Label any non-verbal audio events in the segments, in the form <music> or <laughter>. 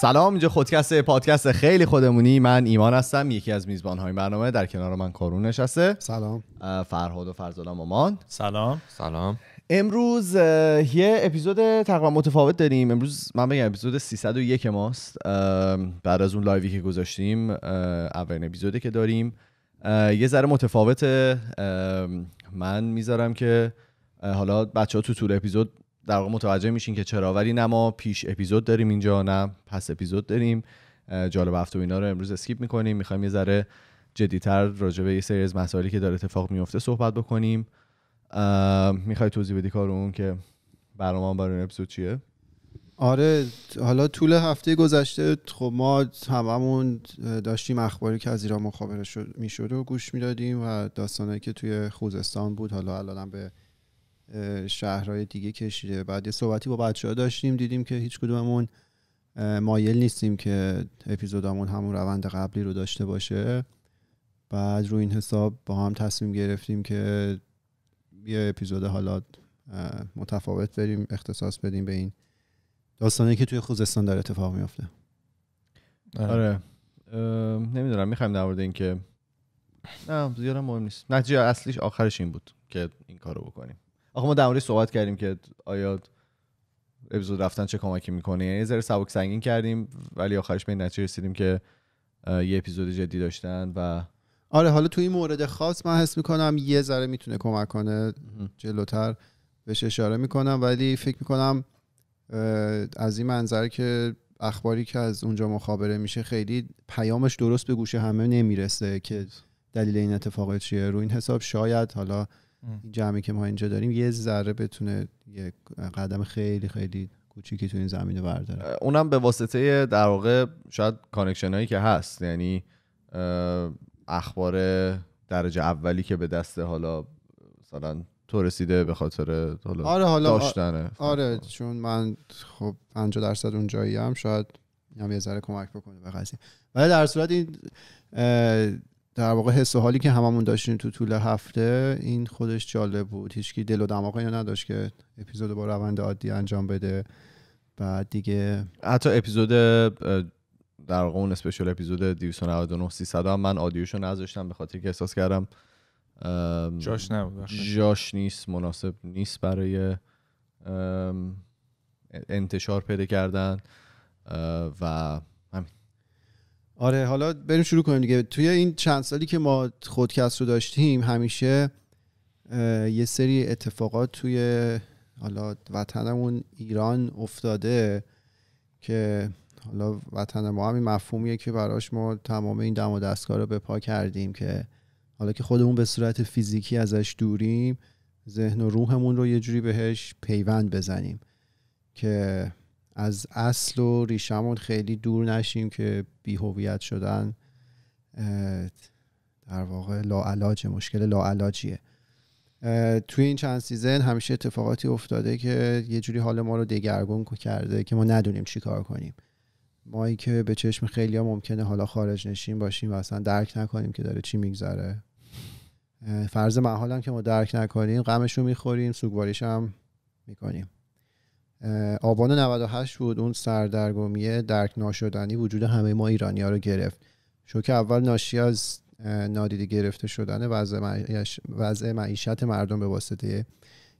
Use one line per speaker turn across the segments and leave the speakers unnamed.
سلام اینجا خودکست پادکست خیلی خودمونی من ایمان هستم یکی از میزبان های برنامه در کنار من کارون نشسته سلام فرهاد و فرزانه مامان سلام سلام امروز یه اپیزود تقریبا متفاوت داریم امروز من بگم اپیزود 301 ماست بعد از اون لایوی که گذاشتیم اولین اپیزودی که داریم یه ذره متفاوت من میذارم که حالا بچه ها تو طول اپیزود در واقع متوجه میشین که چرا ولی نه ما پیش اپیزود داریم اینجا نه پس اپیزود داریم جالب هفته و اینا رو امروز اسکیپ میکنیم میخوایم یه ذره جدیتر راجع به یه سری از مسائلی که داره اتفاق میفته صحبت بکنیم میخوای توضیح بدی کار اون که برنامه برای این اپیزود چیه
آره حالا طول هفته گذشته خب ما هممون داشتیم اخباری که از ایران مخابره میشد و گوش میدادیم و داستانهایی که توی خوزستان بود حالا الانم به شهرهای دیگه کشیده بعد یه صحبتی با بچه ها داشتیم دیدیم که هیچ کدوممون مایل نیستیم که اپیزودمون همون روند قبلی رو داشته باشه بعد رو این حساب با هم تصمیم گرفتیم که یه اپیزود حالا متفاوت بریم اختصاص بدیم به این داستانی که توی خوزستان داره اتفاق میافته آره, آره.
نمیدونم میخوایم در مورد که نه زیادم مهم نیست نتیجه اصلیش آخرش این بود که این کارو بکنیم آخه ما در صحبت کردیم که آیا اپیزود رفتن چه کمکی میکنه یعنی ذره سبک سنگین کردیم ولی آخرش به نتیجه رسیدیم که یه اپیزود جدی داشتن و
آره حالا تو این مورد خاص من حس میکنم یه ذره میتونه کمک کنه جلوتر بهش اشاره میکنم ولی فکر میکنم از این منظر که اخباری که از اونجا مخابره میشه خیلی پیامش درست به گوش همه نمیرسه که دلیل این اتفاق چیه رو این حساب شاید حالا این جمعی که ما اینجا داریم یه ذره بتونه یه قدم خیلی خیلی کوچیکی تو این زمینه برداره
اونم به واسطه در واقع شاید کانکشن هایی که هست یعنی اخبار درجه اولی که به دست حالا مثلا تو رسیده به خاطر حالا آره حالا داشتنه
آره چون من خب 50 درصد اون هم شاید هم یه ذره کمک بکنه به قضیه ولی در صورت این در واقع حس و حالی که هممون داشتیم تو طول هفته این خودش جالب بود هیچکی دل و دماغ اینو نداشت که اپیزود با روند عادی انجام بده بعد دیگه
حتی اپیزود در واقع اون اسپیشال اپیزود 299 300 هم من آدیوشو نذاشتم به خاطر که احساس کردم جاش نبود جاش نیست مناسب نیست برای انتشار پیدا کردن و
آره حالا بریم شروع کنیم دیگه توی این چند سالی که ما خودکست رو داشتیم همیشه یه سری اتفاقات توی حالا وطنمون ایران افتاده که حالا وطن ما همین مفهومیه که براش ما تمام این دم و دستگاه رو به پا کردیم که حالا که خودمون به صورت فیزیکی ازش دوریم ذهن و روحمون رو یه جوری بهش پیوند بزنیم که از اصل و ریشمون خیلی دور نشیم که بیهویت شدن در واقع لاعلاجه مشکل لاعلاجیه توی این چند سیزن همیشه اتفاقاتی افتاده که یه جوری حال ما رو دگرگون کرده که ما ندونیم چی کار کنیم ما که به چشم خیلی ها ممکنه حالا خارج نشیم باشیم و اصلا درک نکنیم که داره چی میگذره فرض محالم که ما درک نکنیم غمش رو میخوریم سوگواریش هم میکنیم آبان 98 بود اون سردرگمی درک ناشدنی وجود همه ما ایرانی ها رو گرفت شوک اول ناشی از نادیده گرفته شدن وضع معیشت مردم به واسطه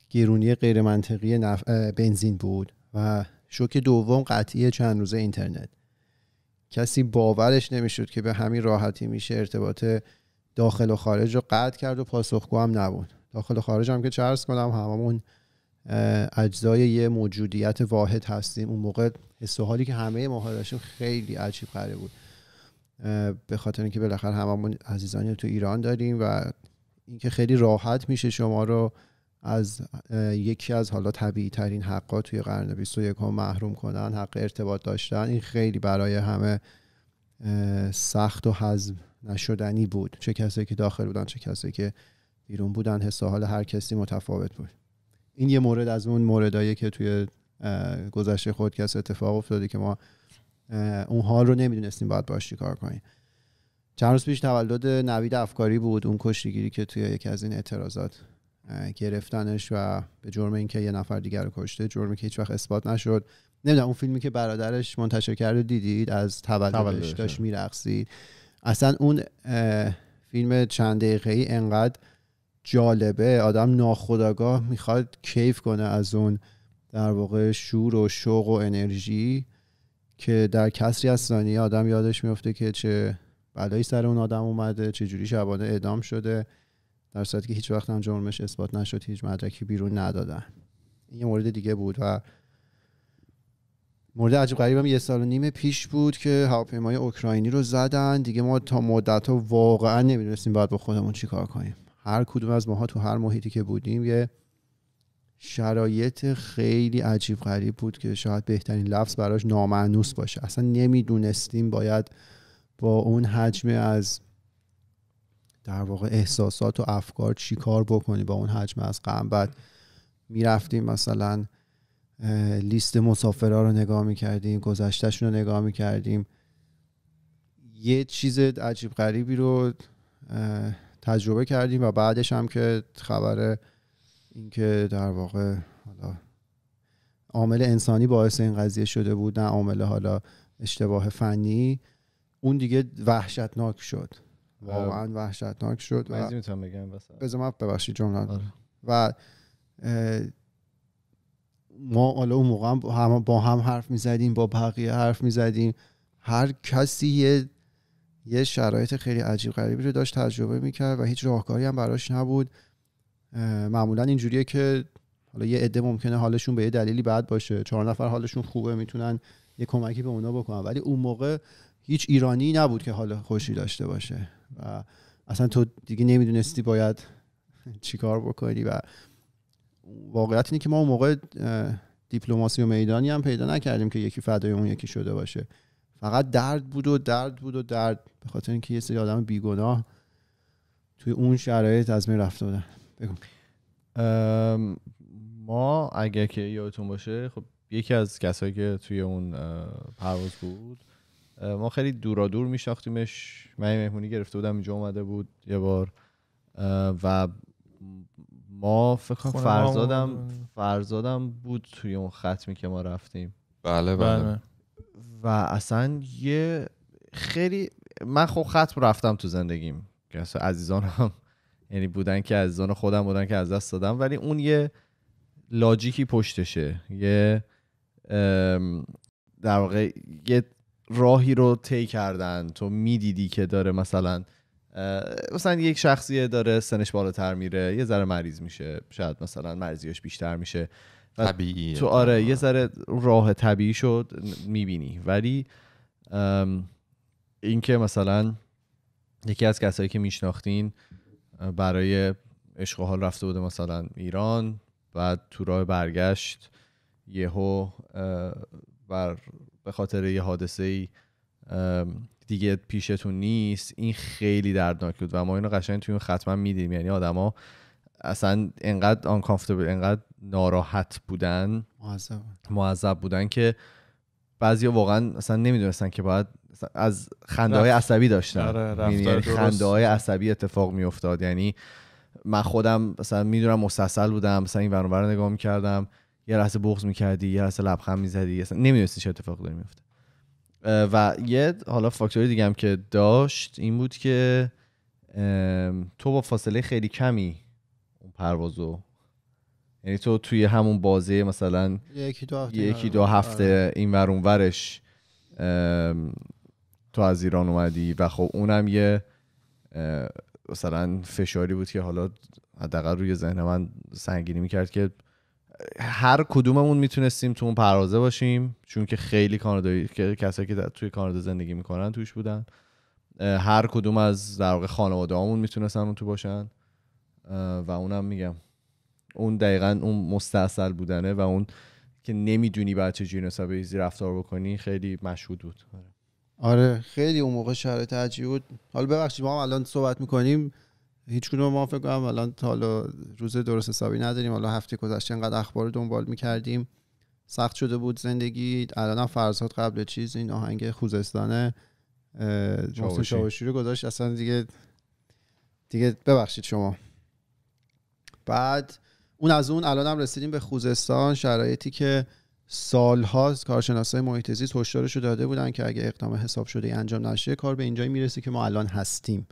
گیرونی غیرمنطقی نف... بنزین بود و شوک دوم قطعی چند روزه اینترنت کسی باورش نمیشد که به همین راحتی میشه ارتباط داخل و خارج رو قطع کرد و پاسخگو هم نبود داخل و خارج هم که چرس کنم هممون اجزای یه موجودیت واحد هستیم اون موقع حس و که همه ما داشتیم خیلی عجیب غریب بود به خاطر اینکه بالاخره هممون عزیزانی تو ایران داریم و اینکه خیلی راحت میشه شما رو از یکی از حالا طبیعی ترین حقا توی قرن 21 محروم کنن حق ارتباط داشتن این خیلی برای همه سخت و حزم نشدنی بود چه کسی که داخل بودن چه کسایی که بیرون بودن حس حال هر کسی متفاوت بود این یه مورد از اون موردایی که توی گذشته کس اتفاق افتاده که ما اون حال رو نمیدونستیم باید باش کار کنیم چند روز پیش تولد نوید افکاری بود اون کشتیگیری که توی یکی از این اعتراضات گرفتنش و به جرم اینکه یه نفر دیگر رو کشته جرمی که هیچ اثبات نشد نمیدونم اون فیلمی که برادرش منتشر کرده دیدید از تولدش داشت میرقصید اصلا اون فیلم چند دقیقه ای انقدر جالبه آدم ناخداگاه میخواد کیف کنه از اون در واقع شور و شوق و انرژی که در کسری از ثانیه آدم یادش میفته که چه بلایی سر اون آدم اومده چه جوری شبانه اعدام شده در صورتی که هیچ وقت هم جرمش اثبات نشد هیچ مدرکی بیرون ندادن این یه مورد دیگه بود و مورد غریب هم یه سال و نیم پیش بود که هواپیمای اوکراینی رو زدن دیگه ما تا مدت ها واقعا نمیدونستیم باید با خودمون چیکار کنیم هر کدوم از ماها تو هر محیطی که بودیم یه شرایط خیلی عجیب غریب بود که شاید بهترین لفظ براش نامعنوس باشه اصلا نمیدونستیم باید با اون حجم از در واقع احساسات و افکار چی کار بکنی با اون حجم از غم بعد میرفتیم مثلا لیست مسافرها رو نگاه میکردیم گذشتهشون رو نگاه میکردیم یه چیز عجیب غریبی رو تجربه کردیم و بعدش هم که خبر اینکه در واقع حالا عامل انسانی باعث این قضیه شده بود نه عامل حالا اشتباه فنی اون دیگه وحشتناک شد واقعا وحشتناک شد و میتونم بگم بذار ببخشید جمله آره. و ما حالا اون موقع با هم, با هم حرف میزدیم با بقیه حرف میزدیم هر کسی یه یه شرایط خیلی عجیب غریبی رو داشت تجربه میکرد و هیچ راهکاری هم براش نبود معمولا اینجوریه که حالا یه عده ممکنه حالشون به یه دلیلی بد باشه چهار نفر حالشون خوبه میتونن یه کمکی به اونا بکنن ولی اون موقع هیچ ایرانی نبود که حال خوشی داشته باشه و اصلا تو دیگه نمیدونستی باید <laughs> چیکار بکنی و واقعیت اینه که ما اون موقع دیپلماسی و میدانی هم پیدا نکردیم که یکی فدای اون یکی شده باشه فقط درد بود و درد بود و درد به خاطر اینکه یه سری آدم بیگناه توی اون شرایط از می رفته بودن بگو ما اگر که
یادتون باشه خب یکی از کسایی که توی اون پرواز بود ما خیلی دورا دور میشناختیمش من مهمونی گرفته بودم اینجا اومده بود یه بار و ما فکر فرزادم فرزادم بود توی اون ختمی که ما رفتیم بله, بله. بله. و اصلا یه خیلی من خب ختم رفتم تو زندگیم که عزیزان هم یعنی بودن که عزیزان خودم بودن که از دست دادم ولی اون یه لاجیکی پشتشه یه در واقع یه راهی رو طی کردن تو میدیدی که داره مثلا مثلا یک شخصیه داره سنش بالاتر میره یه ذره مریض میشه شاید مثلا مریضیش بیشتر میشه طبیعیه تو آره یه ذره راه طبیعی شد میبینی ولی اینکه مثلا یکی از کسایی که میشناختین برای عشق حال رفته بوده مثلا ایران و تو راه برگشت یهو بر به خاطر یه حادثه ای دیگه پیشتون نیست این خیلی دردناک بود و ما اینو قشنگ توی اون ختمم میدیم یعنی آدما اصلا انقدر آنکامفتبل انقدر ناراحت بودن معذب بودن که بعضی واقعا اصلا نمیدونستن که باید از خنده های عصبی داشتن آره، یعنی, یعنی خنده های عصبی اتفاق میافتاد یعنی من خودم مثلا میدونم مسلسل بودم مثلا این برنامه رو نگاه میکردم یه لحظه بغض میکردی یه لحظه لبخند میزدی اصلا نمیدونستی چه اتفاقی داره میفته و یه حالا فاکتوری دیگه هم که داشت این بود که تو با فاصله خیلی کمی اون پروازو یعنی تو توی همون بازه مثلا یکی دو هفته, این ور ورش تو از ایران اومدی و خب اونم یه مثلا فشاری بود که حالا حداقل روی ذهن من سنگینی میکرد که هر کدوممون میتونستیم تو اون پروازه باشیم چون که خیلی کانادایی که کسایی که توی کانادا زندگی میکنن توش بودن هر کدوم از در واقع خانواده میتونستن اون تو باشن و اونم میگم اون دقیقا اون مستاصل بودنه و اون که نمیدونی بعد چه جوری حساب رفتار بکنی خیلی مشهود بود
آره. آره خیلی اون موقع شرایط عجیب بود حالا ببخشید ما هم الان صحبت میکنیم هیچ کدوم ما فکر کنم الان تا حالا روز درست حسابی نداریم حالا هفته گذشته انقدر اخبار دنبال میکردیم سخت شده بود زندگی الان هم فرزاد قبل چیز این آهنگ خوزستانه محسن رو گذاشت اصلا دیگه دیگه ببخشید شما بعد اون از اون الان هم رسیدیم به خوزستان شرایطی که سالها کارشناسای محیط زیست هشدارش رو داده بودن که اگه اقدام حساب شده ای انجام نشه کار به اینجایی میرسه که ما الان هستیم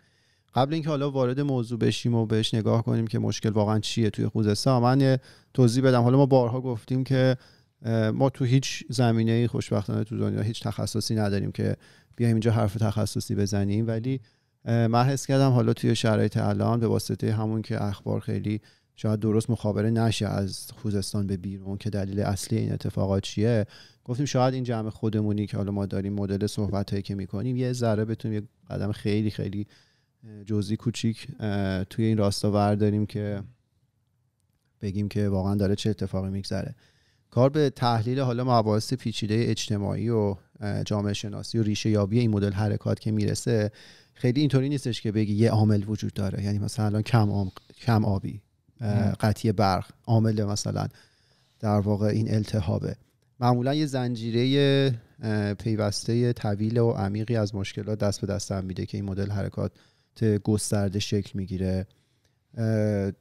قبل اینکه حالا وارد موضوع بشیم و بهش نگاه کنیم که مشکل واقعا چیه توی خوزستان من یه توضیح بدم حالا ما بارها گفتیم که ما تو هیچ زمینه خوشبختانه تو دنیا هیچ تخصصی نداریم که بیایم اینجا حرف تخصصی بزنیم ولی من حس کردم حالا توی شرایط الان به واسطه همون که اخبار خیلی شاید درست مخابره نشه از خوزستان به بیرون که دلیل اصلی این اتفاقات چیه گفتیم شاید این جمع خودمونی که حالا ما داریم مدل صحبت هایی که میکنیم یه ذره بتونیم یه قدم خیلی خیلی جزئی کوچیک توی این راستا ورداریم که بگیم که واقعا داره چه اتفاقی میگذره کار به تحلیل حالا مباحث پیچیده اجتماعی و جامعه شناسی و ریشه یابی این مدل حرکات که میرسه خیلی اینطوری نیستش که بگی یه عامل وجود داره یعنی مثلا کم, کم آبی قطعی برق عامل مثلا در واقع این التهابه معمولا یه زنجیره پیوسته طویل و عمیقی از مشکلات دست به دست هم میده که این مدل حرکات گسترده شکل میگیره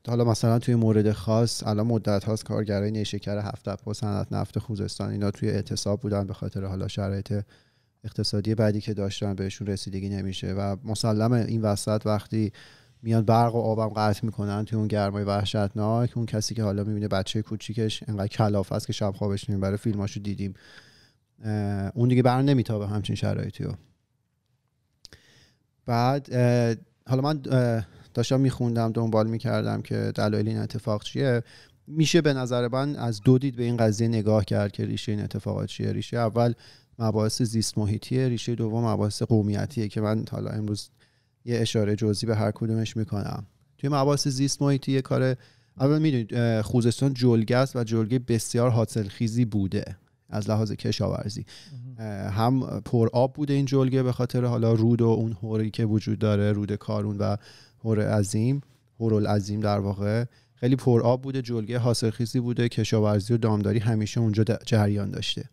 حالا مثلا توی مورد خاص الان مدت هاست کارگرای نیشکر هفت اپا صنعت نفت خوزستان اینا توی اعتصاب بودن به خاطر حالا شرایط اقتصادی بعدی که داشتن بهشون رسیدگی نمیشه و مسلم این وسط وقتی میان برق و آبم قطع میکنن توی اون گرمای وحشتناک اون کسی که حالا میبینه بچه کوچیکش انقدر کلاف است که شب خوابش نمیبره فیلماشو دیدیم اون دیگه بر نمیتابه همچین شرایطی رو بعد حالا من داشتم میخوندم دنبال میکردم که دلایل این اتفاق چیه میشه به نظر من از دو دید به این قضیه نگاه کرد که ریشه این اتفاقات چیه ریشه اول مباحث زیست محیطیه ریشه دوم مباحث قومیتیه که من حالا امروز یه اشاره جزئی به هر کدومش میکنم توی مباحث زیست محیطی یه کار اول میدونید خوزستان جلگه است و جلگه بسیار حاصلخیزی بوده از لحاظ کشاورزی هم پر آب بوده این جلگه به خاطر حالا رود و اون هوری که وجود داره رود کارون و هور عظیم هور عظیم در واقع خیلی پر آب بوده جلگه حاصلخیزی بوده کشاورزی و دامداری همیشه اونجا جریان داشته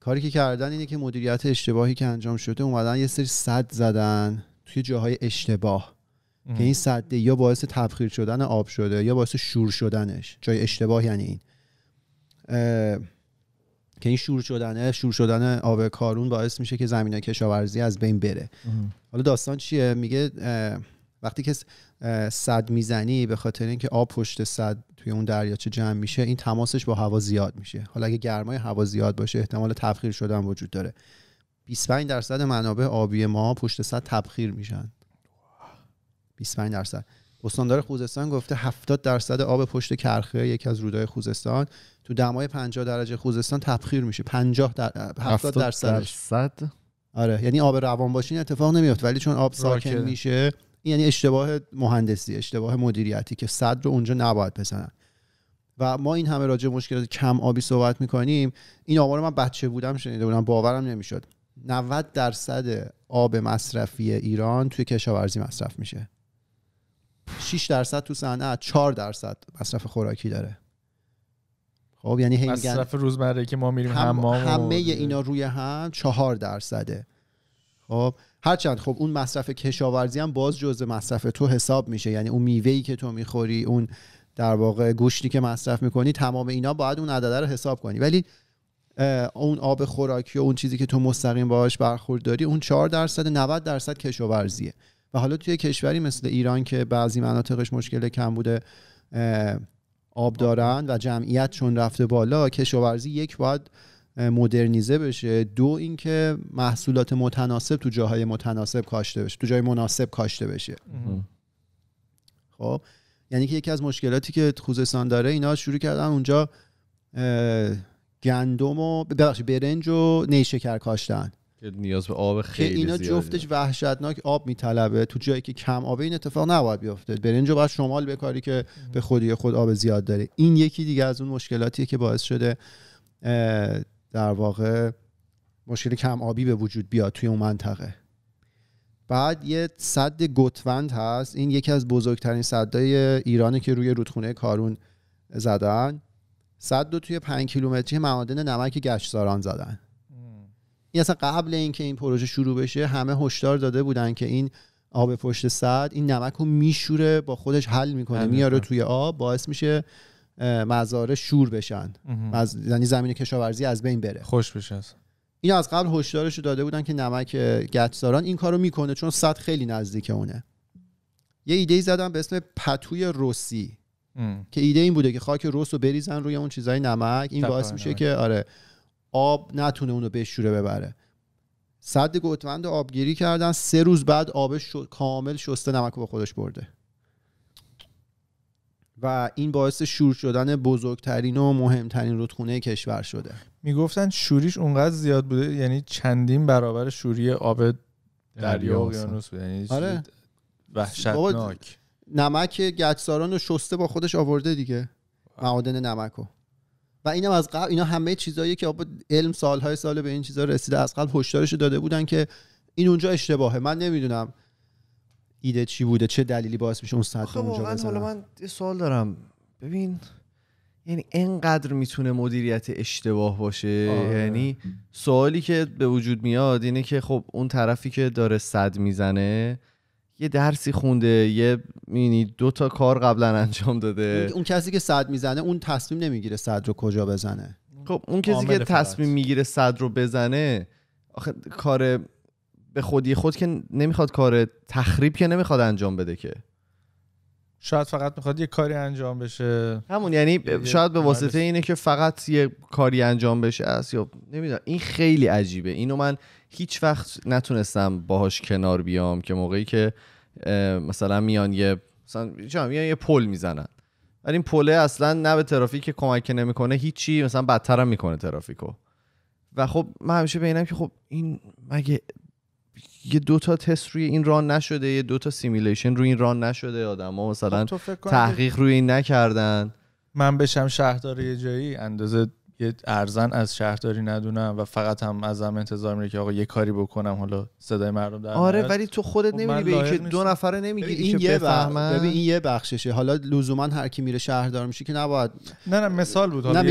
کاری که کردن اینه که مدیریت اشتباهی که انجام شده اومدن یه سری صد زدن توی جاهای اشتباه که این سده یا باعث تبخیر شدن آب شده یا باعث شور شدنش جای اشتباه یعنی این که این شور شدنه شور شدن آب کارون باعث میشه که زمینه کشاورزی از بین بره حالا داستان چیه میگه وقتی که صد میزنی به خاطر اینکه آب پشت صد توی اون دریاچه جمع میشه این تماسش با هوا زیاد میشه حالا اگه گرمای هوا زیاد باشه احتمال تبخیر شدن وجود داره 25 درصد منابع آبی ما پشت سر تبخیر میشن 25 درصد استاندار خوزستان گفته 70 درصد آب پشت کرخه یکی از رودای خوزستان تو دمای 50 درجه خوزستان تبخیر میشه 50 در... 70 درصد آره یعنی آب روان باشین اتفاق نمیفته ولی چون آب ساکن میشه یعنی اشتباه مهندسی اشتباه مدیریتی که صد رو اونجا نباید بزنن و ما این همه راجع مشکلات کم آبی صحبت میکنیم این آمار من بچه بودم شنیده بودم باورم نمیشد 90 درصد آب مصرفی ایران توی کشاورزی مصرف میشه 6 درصد تو صنعت 4 درصد مصرف خوراکی داره خب یعنی هنگن... مصرف روزمره که ما میریم هم همه, همه اینا روی هم 4 درصده خب هرچند خب اون مصرف کشاورزی هم باز جزء مصرف تو حساب میشه یعنی اون میوه‌ای که تو میخوری اون در واقع گوشتی که مصرف میکنی تمام اینا باید اون عدده رو حساب کنی ولی اون آب خوراکی و اون چیزی که تو مستقیم باهاش برخورد داری اون 4 درصد 90 درصد کشاورزیه و حالا توی کشوری مثل ایران که بعضی مناطقش مشکل کم بوده آب دارن و جمعیت چون رفته بالا کشاورزی یک باید مدرنیزه بشه دو اینکه محصولات متناسب تو جاهای متناسب کاشته بشه تو جای مناسب کاشته بشه خب یعنی که یکی از مشکلاتی که خوزستان داره اینا شروع کردن اونجا گندم و ببخشید برنج و نیشکر کاشتن
که نیاز به آب
خیلی که اینا جفتش وحشتناک آب میطلبه تو جایی که کم آبه این اتفاق نباید بیفته برنج رو باید شمال کاری که به خودی خود آب زیاد داره این یکی دیگه از اون مشکلاتیه که باعث شده در واقع مشکل کم آبی به وجود بیاد توی اون منطقه بعد یه صد گتوند هست این یکی از بزرگترین صدای ایرانه که روی رودخونه کارون زدن صد توی 5 کیلومتری معادن نمک گشتزاران زدن این اصلا قبل اینکه این پروژه شروع بشه همه هشدار داده بودن که این آب پشت صد این نمک رو میشوره با خودش حل میکنه میاره توی آب باعث میشه مزاره شور بشن یعنی زمین کشاورزی از بین بره خوش بشه این از قبل هشدارش رو داده بودن که نمک گچساران این کارو میکنه چون صد خیلی نزدیک اونه یه ایده ای زدم به اسم پتوی روسی که ایده این بوده که خاک رس رو بریزن روی اون چیزای نمک این باعث میشه که آره آب نتونه اونو بشوره ببره صد گتوند آبگیری کردن سه روز بعد آب کامل شسته نمک با خودش برده و این باعث شور شدن بزرگترین و مهمترین رودخونه کشور شده
میگفتن شوریش اونقدر زیاد بوده یعنی چندین برابر شوری آب دریا و اقیانوس یعنی آره. وحشتناک
نمک گچساران رو شسته با خودش آورده دیگه معادن نمک رو و اینم از قبل اینا همه چیزایی که علم سالهای سال به این چیزا رسیده از قبل هشدارش داده بودن که این اونجا اشتباهه من نمیدونم ایده چی بوده چه دلیلی باعث میشه اون صد اونجا من حالا من یه سوال دارم ببین یعنی انقدر میتونه
مدیریت اشتباه باشه آه. یعنی سوالی که به وجود میاد اینه که خب اون طرفی که داره صد میزنه یه درسی خونده یه مینی دو تا کار قبلا انجام داده
اون کسی که صد میزنه اون تصمیم نمیگیره صد رو کجا بزنه
خب اون کسی که تصمیم میگیره صد رو بزنه آخه کار به خودی خود که نمیخواد کار تخریب که نمیخواد انجام بده که
شاید فقط میخواد یه کاری انجام بشه همون یعنی شاید به واسطه
اینه که فقط یه کاری انجام بشه است یا نمیدونم این خیلی عجیبه اینو من هیچ وقت نتونستم باهاش کنار بیام که موقعی که مثلا میان یه مثلا میان یه پل میزنن ولی این پله اصلا نه به ترافیک کمک نمیکنه هیچی مثلا بدترم میکنه ترافیکو و خب من همیشه بینم که خب این مگه یه دو تا تست روی این ران نشده یه دو تا سیمیلیشن روی این ران نشده ها
مثلا خب تحقیق روی این نکردن من بشم شهردار یه جایی اندازه یه ارزن از شهرداری ندونم و فقط هم ازم انتظار میره که آقا یه کاری بکنم حالا صدای مردم
در آره ولی تو خودت خب نمیری به اینکه دو
نفره نمیگی این, یه ببین این
یه بخششه حالا لزوما هر کی میره شهردار میشه که نباید نه نه مثال بود حالا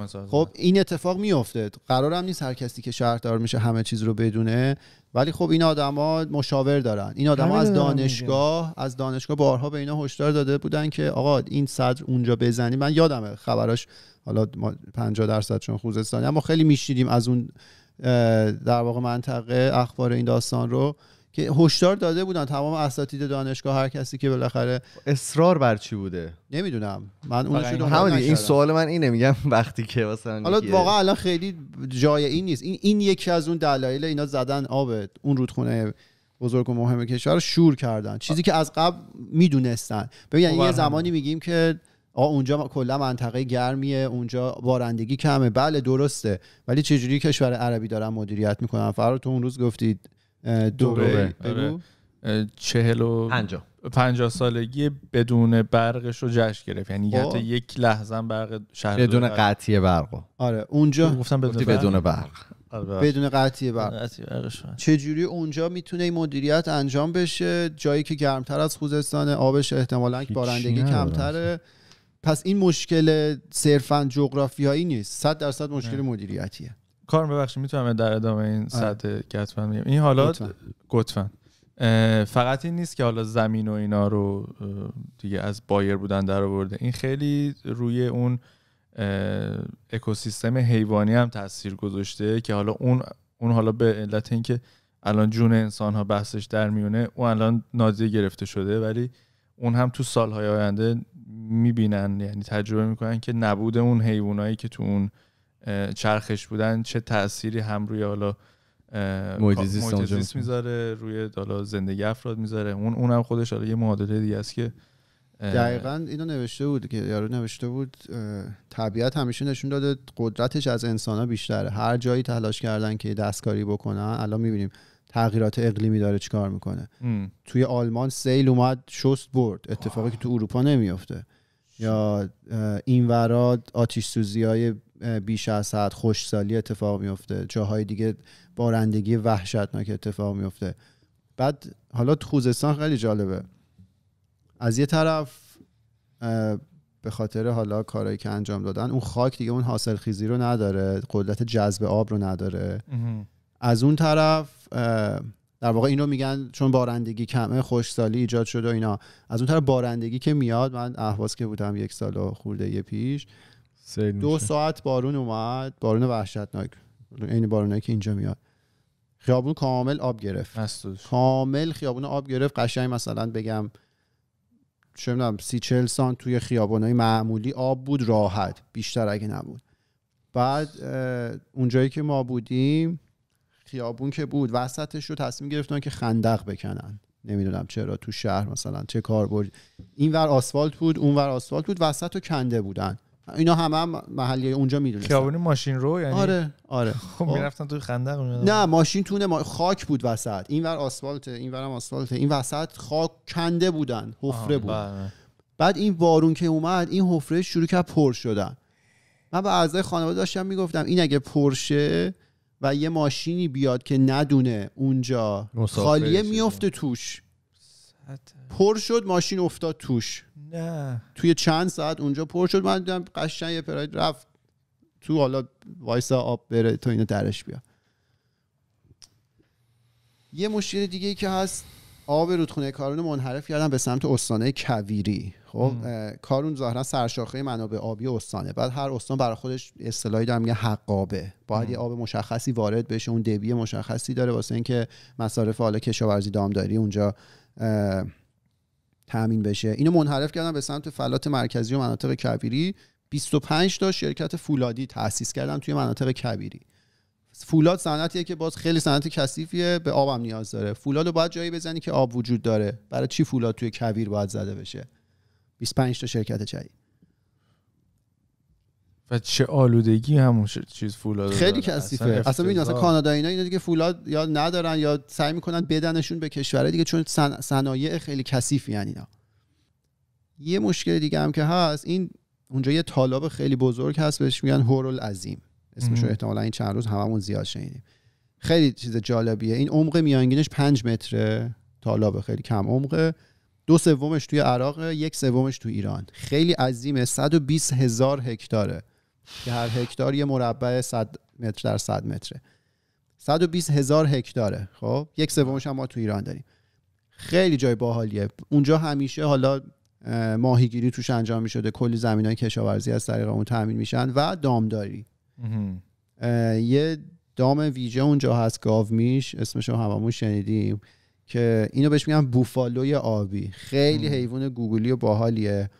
مثال خب این اتفاق میفته قرارم نیست هر کسی که شهردار میشه همه چیز رو بدونه ولی خب این آدما مشاور دارن این آدما از دانشگاه از دانشگاه بارها به اینا هشدار داده بودن که آقا این صدر اونجا بزنی من یادمه خبراش حالا ما 50 درصد چون خوزستانی اما خیلی میشیدیم از اون در واقع منطقه اخبار این داستان رو که هشدار داده بودن تمام اساتید دانشگاه هر کسی که بالاخره اصرار بر چی بوده نمیدونم من اون همون این سوال من اینه میگم وقتی که
مثلا حالا واقعا الان
خیلی جای این نیست این, این یکی از اون دلایل اینا زدن آب اون رودخونه بزرگ و مهم کشور شور کردن چیزی که از قبل میدونستن ببین یعنی یه خب، زمانی میگیم که آ اونجا کلا منطقه گرمیه اونجا بارندگی کمه بله درسته ولی چجوری کشور عربی دارن مدیریت میکنن فرار تو اون روز گفتید دوره آره. چهل و
پنجا. سالگی بدون برقش رو جشن گرفت یعنی حتی یک لحظه برق شهر بدون قطعی
برق
آره اونجا گفتم بدون, بدون آره، بله. برق. بدون قطعی برق چجوری اونجا میتونه این مدیریت انجام بشه جایی که گرمتر از خوزستانه آبش احتمالا بارندگی کمتره پس این مشکل صرفا جغرافیایی نیست صد درصد مشکل مدیریتیه
کار ببخشید میتونم در ادامه این آره. سطح گتفن میگم این حالا گتفن فقط این نیست که حالا زمین و اینا رو دیگه از بایر بودن در آورده این خیلی روی اون اکوسیستم حیوانی هم تاثیر گذاشته که حالا اون اون حالا به علت اینکه الان جون انسان ها بحثش در میونه اون الان نادیده گرفته شده ولی اون هم تو سالهای آینده میبینن یعنی تجربه میکنن که نبود اون حیوانایی که تو اون چرخش بودن چه تأثیری هم روی حالا مویدیزیست میذاره روی حالا زندگی افراد میذاره اون اونم خودش حالا یه معادله دیگه است که
دقیقا اینو نوشته بود که یارو نوشته بود طبیعت همیشه نشون داده قدرتش از انسان ها بیشتره هر جایی تلاش کردن که دستکاری بکنن الان میبینیم تغییرات اقلیمی داره چیکار میکنه توی آلمان سیل اومد شست برد اتفاقی که تو اروپا نمیفته یا این وراد آتیش سوزی های بیش از حد خوشسالی اتفاق میفته جاهای دیگه بارندگی وحشتناک اتفاق میفته بعد حالا خوزستان خیلی جالبه از یه طرف به خاطر حالا کارهایی که انجام دادن اون خاک دیگه اون حاصل خیزی رو نداره قدرت جذب آب رو نداره از اون طرف در واقع اینو میگن چون بارندگی کمه خوشسالی ایجاد شده و اینا از اون طرف بارندگی که میاد من اهواز که بودم یک سال و خورده یه پیش دو ساعت بارون اومد بارون وحشتناک این بارونه که اینجا میاد خیابون کامل آب گرفت کامل خیابون آب گرفت قشنگ مثلا بگم چه میدونم سی چل سان توی های معمولی آب بود راحت بیشتر اگه نبود بعد اونجایی که ما بودیم خیابون که بود وسطش رو تصمیم گرفتن که خندق بکنن نمیدونم چرا تو شهر مثلا چه کار برد این ور آسفالت بود اون ور آسفالت بود وسط رو کنده بودن اینا همه محلی اونجا میدونستن خیابون ماشین رو یعنی آره آره <laughs> خب میرفتن
تو خندق نه
ماشین تونه خاک بود وسط این ور آسفالت این هم آسفالت این وسط خاک کنده بودن حفره بود بله. بعد این وارون که اومد این حفره شروع کرد پر شدن من به اعضای خانواده داشتم میگفتم این اگه پرشه و یه ماشینی بیاد که ندونه اونجا خالیه میفته توش پر شد ماشین افتاد توش نه توی چند ساعت اونجا پر شد من دیدم قشنگ یه پراید رفت تو حالا وایسا آب بره تا اینو درش بیا یه مشکل دیگه ای که هست آب رودخونه کارون منحرف کردن به سمت استانه کویری خب کارون ظاهرا سرشاخه منابع آبی استانه بعد هر استان برای خودش اصطلاحی داره میگه حقابه باید یه آب مشخصی وارد بشه اون دبی مشخصی داره واسه اینکه مصارف حالا کشاورزی دامداری اونجا تامین بشه اینو منحرف کردن به سمت فلات مرکزی و مناطق کبیری 25 تا شرکت فولادی تاسیس کردم توی مناطق کبیری فولاد صنعتیه که باز خیلی صنعت کثیفیه به آبم نیاز داره فولاد رو باید جایی بزنی که آب وجود داره برای چی فولاد توی کویر باید زده بشه 25 تا شرکت جدید
و چه آلودگی همون چیز فولاد خیلی کثیفه اصلا, ببین اصلا کانادا
اینا اینا دیگه فولاد یا ندارن یا سعی میکنن بدنشون به کشور دیگه چون صنایع خیلی کثیف یعنی اینا یه مشکل دیگه هم که هست این اونجا یه تالاب خیلی بزرگ هست بهش میگن هورل عظیم اسمش رو احتمالا این چند روز هممون زیاد شنیدیم خیلی چیز جالبیه این عمق میانگینش 5 متره تالاب خیلی کم عمقه دو سومش توی عراق یک سومش تو ایران خیلی عظیمه 120 هزار هکتاره که هر هکتار یه مربع 100 متر در 100 متره 120 هزار هکتاره خب یک سومش هم ما تو ایران داریم خیلی جای باحالیه اونجا همیشه حالا ماهیگیری توش انجام میشده کلی زمین کشاورزی از طریق اون تامین میشن و دامداری یه دام ویژه اونجا هست گاو میش اسمش رو هممون شنیدیم که اینو بهش میگن بوفالوی آبی خیلی حیوان گوگلی و باحالیه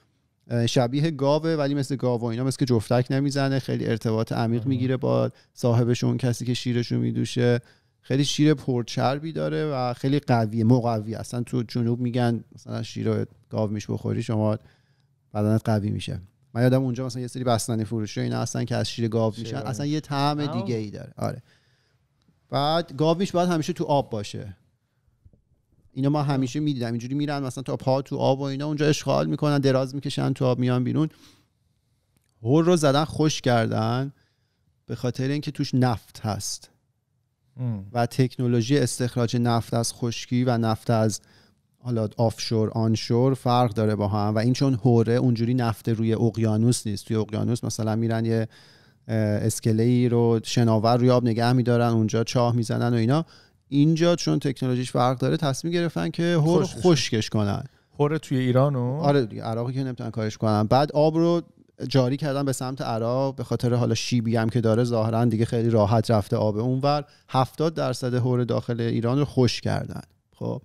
شبیه گاوه ولی مثل گاو و اینا مثل که جفتک نمیزنه خیلی ارتباط عمیق میگیره با صاحبشون کسی که شیرشو میدوشه خیلی شیر پرچربی داره و خیلی قویه مقوی اصلا تو جنوب میگن مثلا شیر گاو میش بخوری شما بدنت قوی میشه من یادم اونجا مثلا یه سری بستنی فروشی اینا اصلا که از شیر گاو میشن اصلا یه طعم دیگه ای داره آره بعد گاو باید همیشه تو آب باشه اینا ما همیشه میدیدم اینجوری میرن مثلا تا پا تو آب و اینا اونجا اشغال میکنن دراز میکشن تو آب میان بیرون هور رو زدن خوش کردن به خاطر اینکه توش نفت هست و تکنولوژی استخراج نفت از خشکی و نفت از حالا آفشور آنشور فرق داره با هم و این چون هوره اونجوری نفت روی اقیانوس نیست توی اقیانوس مثلا میرن یه اسکله رو شناور روی آب نگه میدارن اونجا چاه میزنن و اینا اینجا چون تکنولوژیش فرق داره تصمیم گرفتن که هور خشکش کنن هور توی ایرانو آره دیگه عراقی که نمیتونن کارش کنن بعد آب رو جاری کردن به سمت عراق به خاطر حالا شیبی هم که داره ظاهرا دیگه خیلی راحت رفته آب اونور 70 درصد هور داخل ایران رو خشک کردن خب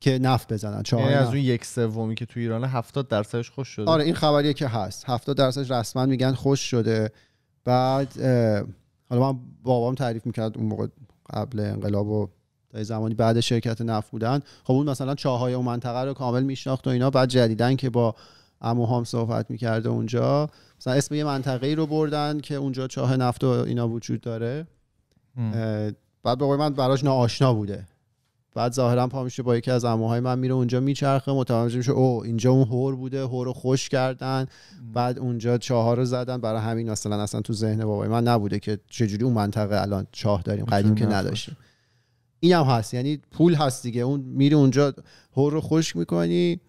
که نفت بزنن چهار یعنی از اون
یک سومی که تو ایران 70 درصدش خوش شده آره این
خبریه که هست 70 درصدش رسما میگن خوش شده بعد حالا من بابام تعریف میکرد اون موقع قبل انقلاب و تا زمانی بعد شرکت نفت بودن خب اون مثلا چاهای اون منطقه رو کامل میشناخت و اینا بعد جدیدن که با امو هم صحبت میکرده اونجا مثلا اسم یه منطقه ای رو بردن که اونجا چاه نفت و اینا وجود داره بعد به من براش ناآشنا بوده بعد ظاهرا پا میشه با یکی از اموهای من میره اونجا میچرخه متوجه میشه او اینجا اون هور بوده هور رو خوش کردن بعد اونجا چاه رو زدن برای همین اصلا اصلا تو ذهن بابای من نبوده که چجوری اون منطقه الان چاه داریم قدیم که نداشتیم این هم هست یعنی پول هست دیگه اون میری اونجا هور رو خشک میکنی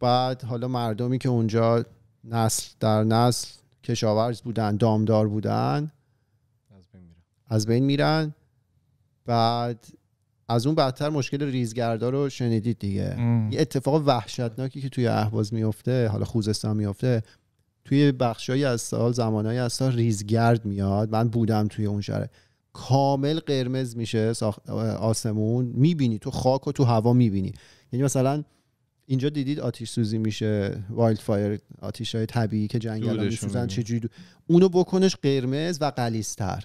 بعد حالا مردمی که اونجا نسل در نسل کشاورز بودن دامدار بودن از بین میرن بعد از اون بدتر مشکل ریزگردا رو شنیدید دیگه ام. یه اتفاق وحشتناکی که توی اهواز میفته حالا خوزستان میفته توی بخشایی از سال زمانهایی از سال ریزگرد میاد من بودم توی اون شهر کامل قرمز میشه آسمون میبینی تو خاک و تو هوا میبینی یعنی مثلا اینجا دیدید آتیش سوزی میشه وایلد فایر آتیش های طبیعی که جنگل میسوزن چه اونو بکنش قرمز و قلیستر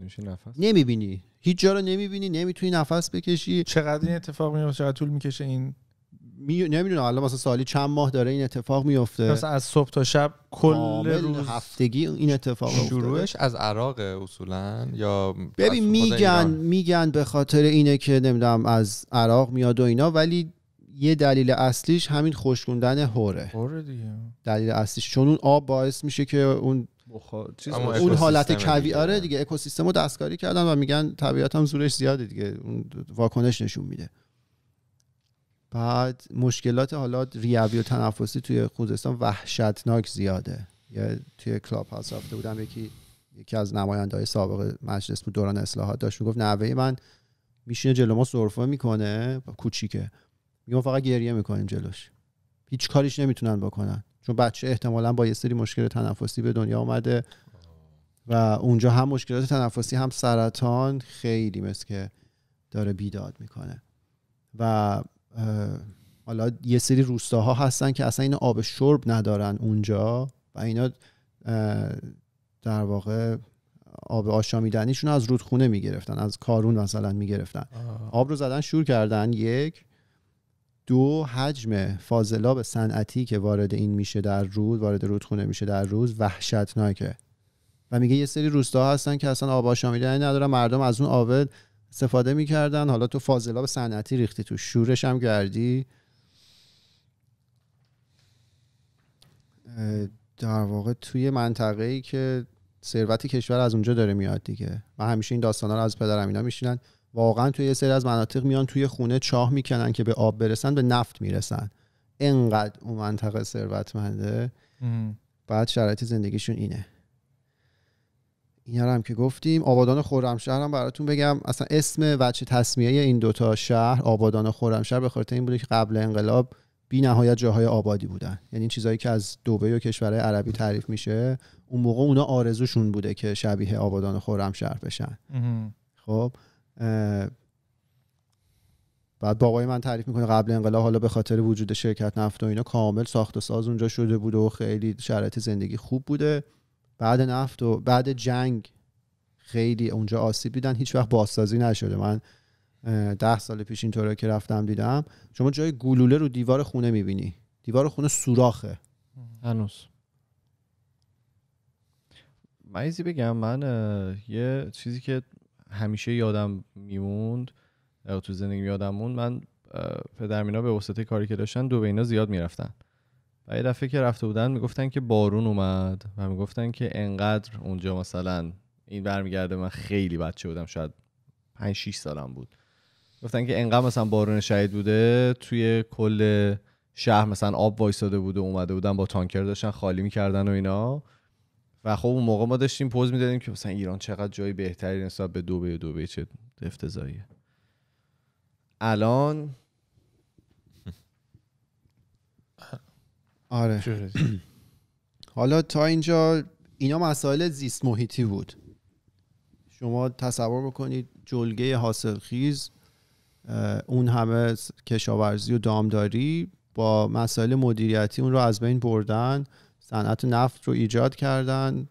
نمیشه نفس نمیبینی هیچ جا رو نمیبینی نمیتونی نفس بکشی چقدر این اتفاق میفته چقدر طول میکشه این می... نمیدونم الان مثلا سالی چند ماه داره این اتفاق میفته مثلا از صبح تا شب کل روز هفتگی این اتفاق شروعش
از عراق اصولا یا ببین میگن
میگن به خاطر اینه که نمیدونم از عراق میاد و اینا ولی یه دلیل اصلیش همین خشکوندن هوره هوره دیگه دلیل اصلیش چون اون آب باعث میشه که اون بخار اون حالت کوی آره دیگه اکوسیستم رو دستکاری کردن و میگن طبیعت هم زورش زیاده دیگه اون واکنش نشون میده بعد مشکلات حالا ریوی و تنفسی توی خوزستان وحشتناک زیاده یه توی کلاب هاوس رفته بودم یکی یکی از نماینده های سابق مجلس بود دوران اصلاحات داشت میگفت نوه من میشینه جلو ما سرفه میکنه کوچیکه میگم فقط گریه میکنیم جلوش هیچ کاریش نمیتونن بکنن چون بچه احتمالا با یه سری مشکل تنفسی به دنیا آمده و اونجا هم مشکلات تنفسی هم سرطان خیلی مثل که داره بیداد میکنه و حالا یه سری روستاها هستن که اصلا این آب شرب ندارن اونجا و اینا در واقع آب آشامیدنیشون از رودخونه میگرفتن از کارون مثلا میگرفتن آب رو زدن شور کردن یک دو حجم فاضلاب صنعتی که وارد این میشه در روز وارد رودخونه میشه در روز وحشتناکه و میگه یه سری روستاها هستن که اصلا آب آشامیدنی ندارن مردم از اون آبد استفاده میکردن حالا تو فاضلاب صنعتی ریختی تو شورش هم کردی در واقع توی منطقه ای که ثروت کشور از اونجا داره میاد دیگه و همیشه این داستانا رو از پدرم اینا میشینن واقعا توی یه سری از مناطق میان توی خونه چاه میکنن که به آب برسن به نفت میرسن انقدر اون منطقه ثروتمنده بعد شرایط زندگیشون اینه اینا هم که گفتیم آبادان خرمشهر هم براتون بگم اصلا اسم وچه تصمیه این دوتا شهر آبادان و خرمشهر به خاطر این بوده که قبل انقلاب بی نهایت جاهای آبادی بودن یعنی این چیزایی که از دوبه و کشورهای عربی تعریف میشه اون موقع اونا آرزوشون بوده که شبیه آبادان و خرمشهر بشن خب بعد بابای من تعریف میکنه قبل انقلاب حالا به خاطر وجود شرکت نفت و اینا کامل ساخت و ساز اونجا شده بوده و خیلی شرایط زندگی خوب بوده بعد نفت و بعد جنگ خیلی اونجا آسیب دیدن هیچ وقت بازسازی نشده من ده سال پیش اینطوره که رفتم دیدم شما جای گلوله رو دیوار خونه میبینی دیوار خونه سوراخه هنوز
من بگم من یه چیزی که همیشه یادم میموند تو زندگی یادم موند من پدرم اینا به واسطه کاری که داشتن دو اینا زیاد میرفتن و یه دفعه که رفته بودن میگفتن که بارون اومد و میگفتن که انقدر اونجا مثلا این برمیگرده من خیلی بچه بودم شاید 5 6 سالم بود گفتن که انقدر مثلا بارون شهید بوده توی کل شهر مثلا آب وایساده بوده اومده بودن با تانکر داشتن خالی میکردن و اینا و خب اون موقع ما داشتیم پوز میدادیم که مثلا ایران چقدر جای بهتری نسبت به دوبه دوبه چه
افتضاحیه الان <laughs> آره <clears throat> حالا تا اینجا اینا مسائل زیست محیطی بود شما تصور بکنید جلگه حاصلخیز اون همه کشاورزی و دامداری با مسائل مدیریتی اون رو از بین بردن صنعت نفت رو ایجاد کردن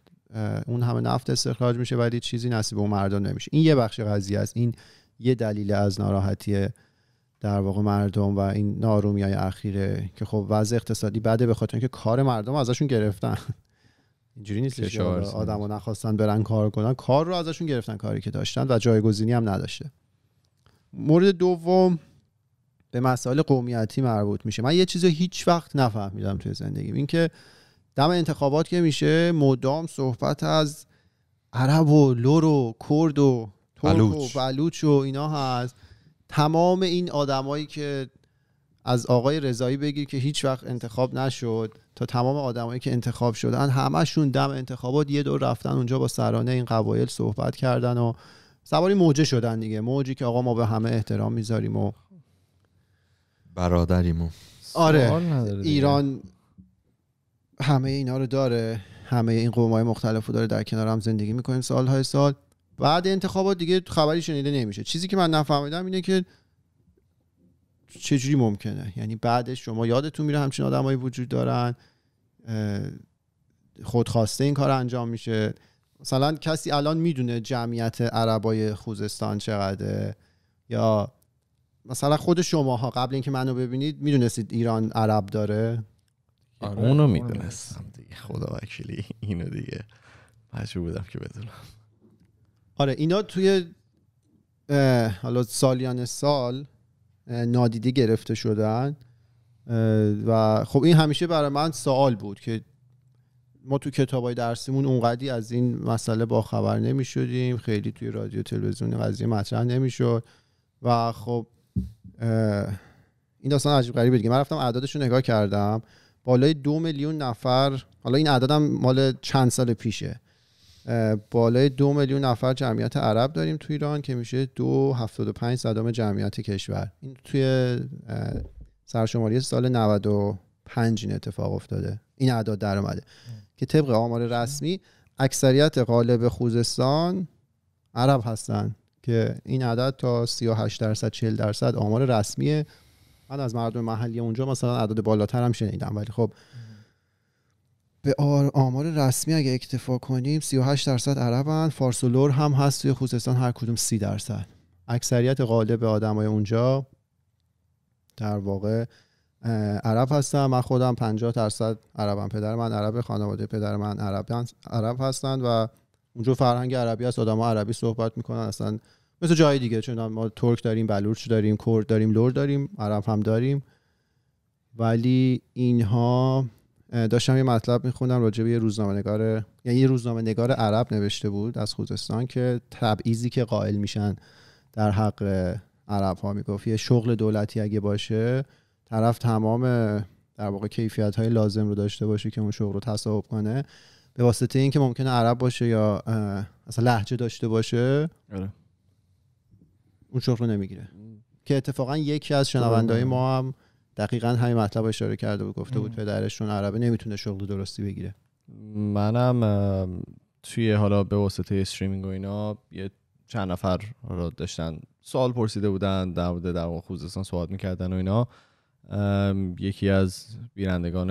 اون همه نفت استخراج میشه ولی چیزی نصیب اون مردم نمیشه این یه بخش قضیه است این یه دلیل از ناراحتی در واقع مردم و این نارومی های اخیره که خب وضع اقتصادی بده به خاطر اینکه کار مردم ازشون گرفتن اینجوری نیست که آدمو نخواستن برن کار کنن کار رو ازشون گرفتن کاری که داشتن و جایگزینی هم نداشته مورد دوم به مسائل قومیتی مربوط میشه من یه چیزی هیچ وقت نفهمیدم توی زندگیم اینکه دم انتخابات که میشه مدام صحبت از عرب و لور و کرد و ترک و بلوچ و اینا هست تمام این آدمایی که از آقای رضایی بگیر که هیچ وقت انتخاب نشد تا تمام آدمایی که انتخاب شدن همشون دم انتخابات یه دور رفتن اونجا با سرانه این قبایل صحبت کردن و سواری موجه شدن دیگه موجی که آقا ما به همه احترام میذاریم و
برادریمو آره ایران
همه اینا رو داره همه این قوم های مختلف رو داره در کنار هم زندگی میکنیم سالهای سال بعد انتخابات دیگه خبری شنیده نمیشه چیزی که من نفهمیدم اینه که چجوری ممکنه یعنی بعدش شما یادتون میره همچین آدمایی وجود دارن خودخواسته این کار انجام میشه مثلا کسی الان میدونه جمعیت عربای خوزستان چقدره یا مثلا خود شماها قبل اینکه منو ببینید میدونستید ایران عرب داره آره اونو
میدونستم دیگه خدا وکیلی اینو دیگه مجبور بودم که بدونم
آره اینا توی حالا سالیان سال نادیده گرفته شدن و خب این همیشه برای من سوال بود که ما تو های درسیمون اونقدی از این مسئله باخبر نمی شدیم خیلی توی رادیو تلویزیون قضیه مطرح نمی و خب این داستان عجیب غریبه دیگه من رفتم اعدادش رو نگاه کردم بالای دو میلیون نفر حالا این هم مال چند سال پیشه بالای دو میلیون نفر جمعیت عرب داریم تو ایران که میشه دو هفتاد و پنج صدام جمعیت کشور این توی سرشماری سال 95 این اتفاق افتاده این اعداد در اومده که طبق آمار رسمی اکثریت غالب خوزستان عرب هستن که این عدد تا 38 درصد 40 درصد آمار رسمیه من از مردم محلی اونجا مثلا اعداد بالاتر هم شنیدم ولی خب به آمار رسمی اگه اکتفا کنیم 38 درصد عربن فارس و لور هم هست توی خوزستان هر کدوم 30 درصد اکثریت غالب آدمای اونجا در واقع عرب هستن من خودم 50 درصد عربم پدر من عرب خانواده پدر من عرب عرب هستن و اونجا فرهنگ عربی هست آدم عربی صحبت میکنن اصلا مثل جای دیگه چون ما ترک داریم بلورچ داریم کرد داریم لور داریم عرب هم داریم ولی اینها داشتم یه مطلب میخوندم راجع به یه روزنامه نگار یعنی یه روزنامه نگار عرب نوشته بود از خوزستان که تبعیضی که قائل میشن در حق عرب ها میگفت یه شغل دولتی اگه باشه طرف تمام در واقع کیفیت های لازم رو داشته باشه که اون شغل رو تصاحب کنه به واسطه اینکه ممکنه عرب باشه یا اصلا لحجه داشته باشه آره. اون شغل رو نمیگیره که اتفاقا یکی از شنوندهای ما هم دقیقا همین مطلب اشاره کرده بود گفته بود پدرشون عربه نمیتونه شغل درستی بگیره منم
توی حالا به واسطه استریمینگ و اینا یه چند نفر را داشتن سوال پرسیده بودن در مورد در خوزستان صحبت میکردن و اینا یکی از بینندگان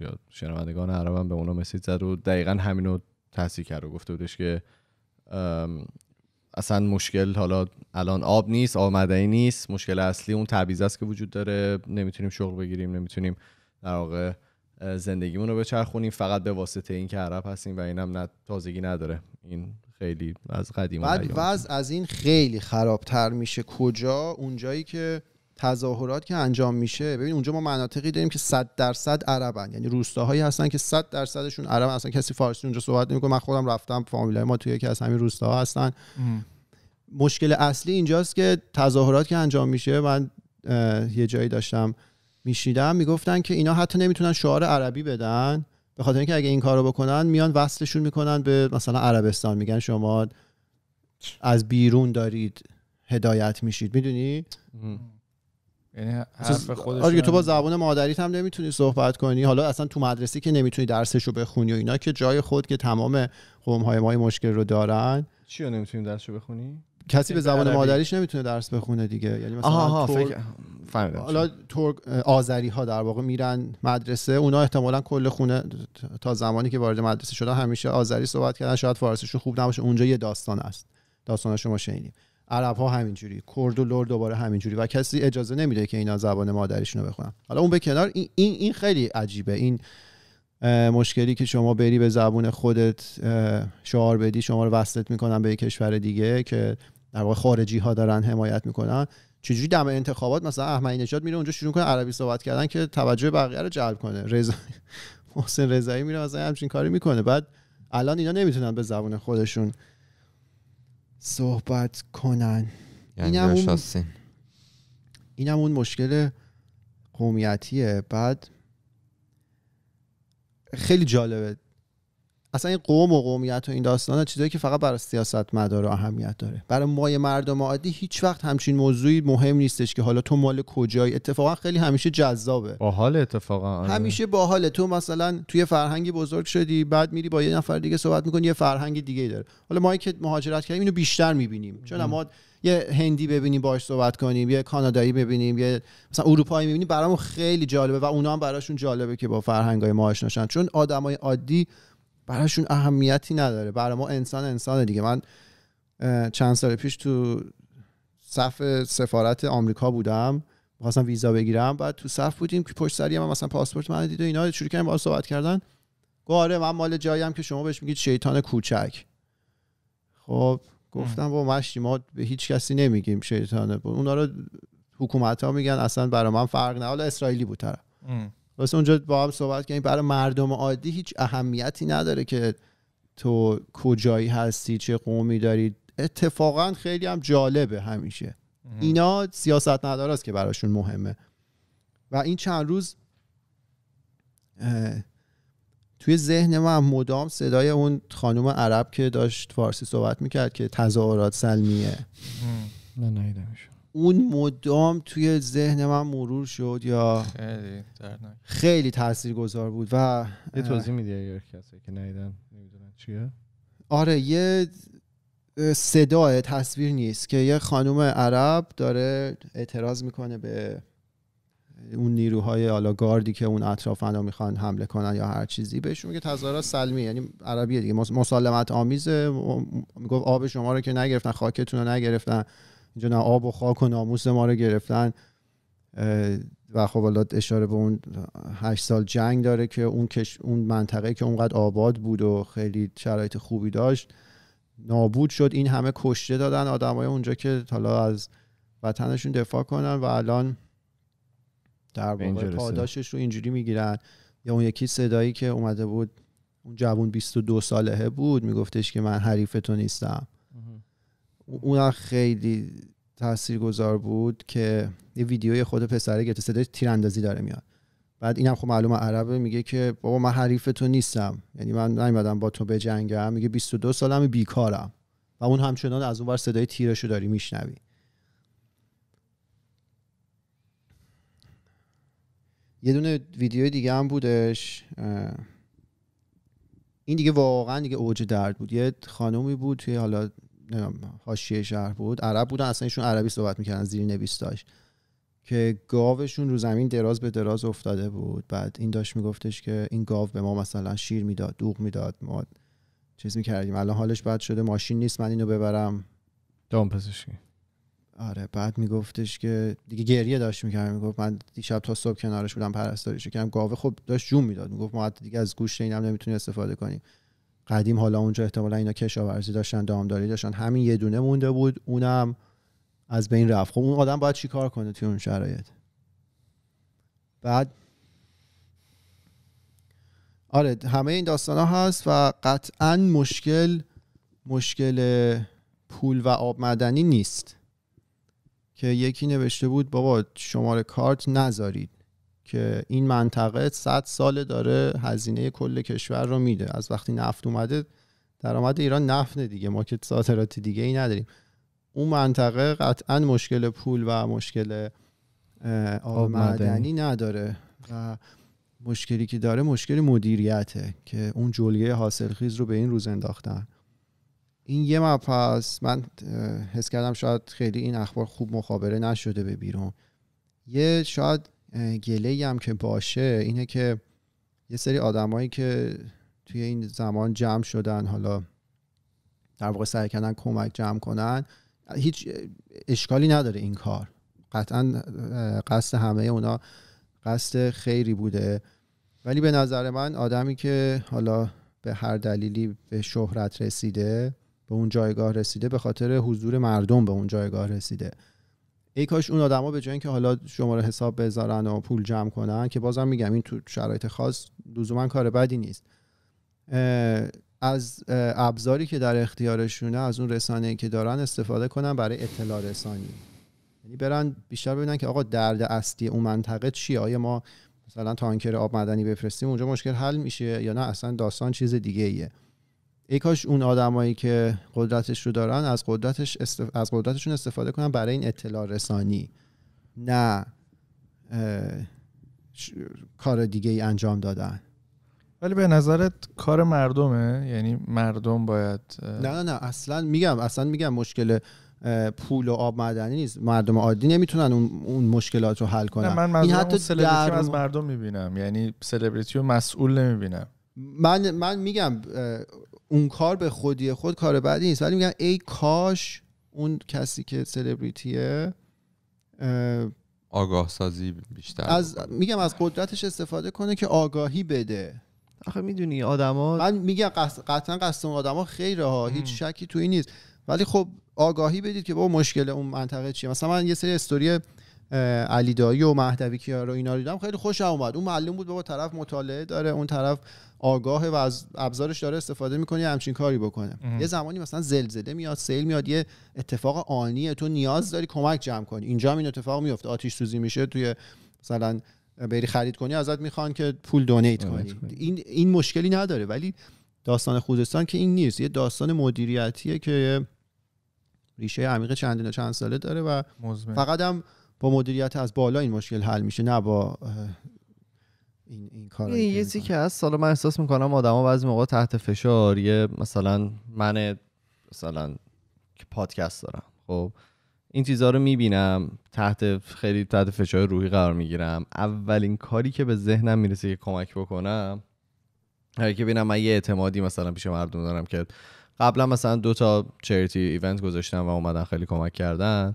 یا شنوندگان عربم به اونا مسیج زد و دقیقا همینو تحصیل کرد و گفته بودش که اصلا مشکل حالا الان آب نیست آب مدنی نیست مشکل اصلی اون تبعیض است که وجود داره نمیتونیم شغل بگیریم نمیتونیم در واقع زندگیمون رو بچرخونیم فقط به واسطه این که عرب هستیم و اینم نه تازگی نداره این خیلی از قدیم بعد
وضع از این خیلی خرابتر میشه کجا اونجایی که تظاهرات که انجام میشه ببین اونجا ما مناطقی داریم که 100 درصد عربن یعنی روستاهایی هستن که 100 درصدشون عرب اصلا کسی فارسی اونجا صحبت نمیکنه من خودم رفتم فامیلای ما توی یکی از همین روستاها هستن مشکل اصلی اینجاست که تظاهرات که انجام میشه من یه جایی داشتم میشیدم میگفتن که اینا حتی نمیتونن شعار عربی بدن به خاطر اینکه اگه این کارو بکنن میان وصلشون میکنن به مثلا عربستان میگن شما از بیرون دارید هدایت میشید میدونی یعنی آره تو با زبان مادریت هم نمیتونی صحبت کنی حالا اصلا تو مدرسه که نمیتونی درسشو بخونی و اینا که جای خود که تمام قوم های ما مشکل رو دارن
چی رو نمیتونی درسشو بخونی کسی به زبان مادریش
نمیتونه درس بخونه دیگه یعنی مثلا آها تور... فکر... حالا ترک آذری ها در واقع میرن مدرسه اونا احتمالا کل خونه تا زمانی که وارد مدرسه شدن همیشه آذری صحبت کردن شاید فارسیشون خوب نباشه اونجا یه داستان است داستانش شما شنیدیم عرب ها همینجوری کرد و لور دوباره همینجوری و کسی اجازه نمیده که اینا زبان مادریشون رو بخونن حالا اون به کنار این, این خیلی عجیبه این مشکلی که شما بری به زبون خودت شعار بدی شما رو وصلت میکنن به یک کشور دیگه که در واقع خارجی ها دارن حمایت میکنن چجوری دم انتخابات مثلا احمدی نژاد میره اونجا شروع کنه عربی صحبت کردن که توجه بقیه رو جلب کنه رضا <laughs> محسن رضایی میره مثلا همچین کاری میکنه بعد الان اینا نمیتونن به زبون خودشون صحبت کنن یعنی هم اون هم اون مشکل قومیتیه بعد خیلی جالبه اصلا این قوم و قومیت و این داستان ها چیزایی که فقط برای سیاست مدار اهمیت داره برای مای مردم عادی هیچ وقت همچین موضوعی مهم نیستش که حالا تو مال کجایی اتفاقا خیلی همیشه جذابه باحال اتفاقا آره. همیشه باحاله تو مثلا توی فرهنگی بزرگ شدی بعد میری با یه نفر دیگه صحبت میکنی یه فرهنگ دیگه داره حالا ما که مهاجرت کردیم اینو بیشتر میبینیم چون ما یه هندی ببینیم باش صحبت کنیم یه کانادایی ببینیم یه مثلا اروپایی ببینیم برامون خیلی جالبه و اونا هم براشون جالبه که با فرهنگای ما آشنا چون آدمای عادی براشون اهمیتی نداره برای ما انسان انسان دیگه من چند سال پیش تو صف سفارت آمریکا بودم میخواستم ویزا بگیرم بعد تو صف بودیم که پشت سری مثلا پاسپورت من دید و اینا شروع کردن با صحبت کردن گفت آره من مال جایی که شما بهش میگید شیطان کوچک خب گفتم با مشتی ما به هیچ کسی نمیگیم شیطان اونا رو حکومت ها میگن اصلا برای من فرق نه اسرائیلی بود طرف واسه اونجا با هم صحبت کردیم برای مردم عادی هیچ اهمیتی نداره که تو کجایی هستی چه قومی داری اتفاقا خیلی هم جالبه همیشه اینا سیاست است که براشون مهمه و این چند روز توی ذهن من مدام صدای اون خانم عرب که داشت فارسی صحبت میکرد که تظاهرات سلمیه نه اون مدام توی ذهن من مرور شد یا خیلی درناک خیلی تاثیرگذار بود و یه توضیح
میدی اگر کسی که ندیدن نمیدونن چیه
آره یه صدا تصویر نیست که یه خانم عرب داره اعتراض میکنه به اون نیروهای حالا گاردی که اون اطرافنا میخوان حمله کنن یا هر چیزی بهشون میگه تظاهرات سلمی یعنی عربیه دیگه مسالمت آمیزه میگفت آب شما رو که نگرفتن خاکتون رو نگرفتن اینجا نه آب و خاک و ناموس ما رو گرفتن و خب حالا اشاره به اون هشت سال جنگ داره که اون, کش، اون منطقه که اونقدر آباد بود و خیلی شرایط خوبی داشت نابود شد این همه کشته دادن آدمای اونجا که حالا از وطنشون دفاع کنن و الان در واقع پاداشش رو اینجوری میگیرن یا اون یکی صدایی که اومده بود اون جوون 22 ساله بود میگفتش که من حریفتو نیستم اونم خیلی گذار بود که یه ویدیوی خود پسره گرفته صدای تیراندازی داره میاد بعد اینم خب معلوم عربه میگه که بابا من حریف تو نیستم یعنی من نیومدم با تو جنگم میگه 22 سالم بیکارم و اون همچنان از اون بر صدای تیرشو داری میشنوی یه دونه ویدیو دیگه هم بودش این دیگه واقعا دیگه اوج درد بود یه خانومی بود توی حالا حاشیه شهر بود عرب بودن اصلا ایشون عربی صحبت میکردن زیر نویستاش که گاوشون رو زمین دراز به دراز افتاده بود بعد این داشت میگفتش که این گاو به ما مثلا شیر میداد دوغ میداد ما چیز میکردیم الان حالش بد شده ماشین نیست من اینو ببرم پزشکی آره بعد میگفتش که دیگه گریه داشت میکرد میگفت من دیشب تا صبح کنارش بودم پرستاریش کردم گاوه خب داشت جون میداد میگفت ما دیگه از گوشت اینم نمیتونیم استفاده کنیم قدیم حالا اونجا احتمالا اینا کشاورزی داشتن دامداری داشتن همین یه دونه مونده بود اونم از بین رفت خب اون آدم باید چیکار کنه توی اون شرایط بعد آره همه این داستان ها هست و قطعا مشکل مشکل پول و آب مدنی نیست که یکی نوشته بود بابا شماره کارت نذارید که این منطقه 100 سال داره هزینه کل کشور رو میده از وقتی نفت اومده درآمد ایران نفت دیگه ما که صادرات دیگه ای نداریم اون منطقه قطعا مشکل پول و مشکل آب نداره و مشکلی که داره مشکل مدیریته که اون جلگه حاصلخیز رو به این روز انداختن این یه مپس هست من حس کردم شاید خیلی این اخبار خوب مخابره نشده به بیرون یه شاید گله هم که باشه اینه که یه سری آدمایی که توی این زمان جمع شدن حالا در واقع سعی کردن کمک جمع کنن هیچ اشکالی نداره این کار قطعا قصد همه اونا قصد خیری بوده ولی به نظر من آدمی که حالا به هر دلیلی به شهرت رسیده به اون جایگاه رسیده به خاطر حضور مردم به اون جایگاه رسیده ای کاش اون آدما به جای اینکه حالا شماره حساب بذارن و پول جمع کنن که بازم میگم این تو شرایط خاص لزوما کار بدی نیست از ابزاری که در اختیارشونه از اون رسانه که دارن استفاده کنن برای اطلاع رسانی یعنی برن بیشتر ببینن که آقا درد اصلی اون منطقه چیه آیا ما مثلا تانکر آب مدنی بفرستیم اونجا مشکل حل میشه یا نه اصلا داستان چیز دیگه ایه ای کاش اون آدمایی که قدرتش رو دارن از قدرتش از قدرتشون استفاده کنن برای این اطلاع رسانی نه کار دیگه ای انجام دادن ولی به نظرت کار مردمه یعنی مردم باید نه نه نه اصلا میگم اصلا میگم مشکل پول و آب معدنی نیست مردم عادی نمیتونن اون, اون مشکلات رو حل کنن من این حتی از
مردم میبینم یعنی سلبریتی رو مسئول نمیبینم
من من میگم اون کار به خودی خود کار بعدی نیست ولی میگم ای کاش اون کسی که سلبریتیه
آگاه سازی بیشتر از
میگم از قدرتش استفاده کنه که آگاهی بده آخه میدونی آدما من میگم قطعا قصد اون آدما خیره ها هیچ شکی توی نیست ولی خب آگاهی بدید که با مشکل اون منطقه چیه مثلا من یه سری استوری علی دایی و مهدوی کیا رو اینا رو دیدم خیلی خوش اومد اون معلوم بود بابا طرف مطالعه داره اون طرف آگاهه و از ابزارش داره استفاده میکنه همچین کاری بکنه یه زمانی مثلا زلزله میاد سیل میاد یه اتفاق آنیه تو نیاز داری کمک جمع کنی اینجا این اتفاق میفته آتیش سوزی میشه توی مثلا بری خرید کنی ازت میخوان که پول دونیت کنی این این مشکلی نداره ولی داستان خوزستان که این نیست یه داستان مدیریتیه که ریشه عمیق چند چند ساله داره و فقط هم با مدیریت از بالا این مشکل حل میشه نه با این, این کار این یه چیزی که از سالا من احساس میکنم آدما بعضی موقع تحت فشار یه
مثلا من مثلا که پادکست دارم خب این چیزها رو میبینم تحت خیلی تحت فشار روحی قرار میگیرم اولین کاری که به ذهنم میرسه که کمک بکنم هر که ببینم من یه اعتمادی مثلا پیش مردم دارم که قبلا مثلا دو تا چریتی ایونت گذاشتم و اومدن خیلی کمک کردن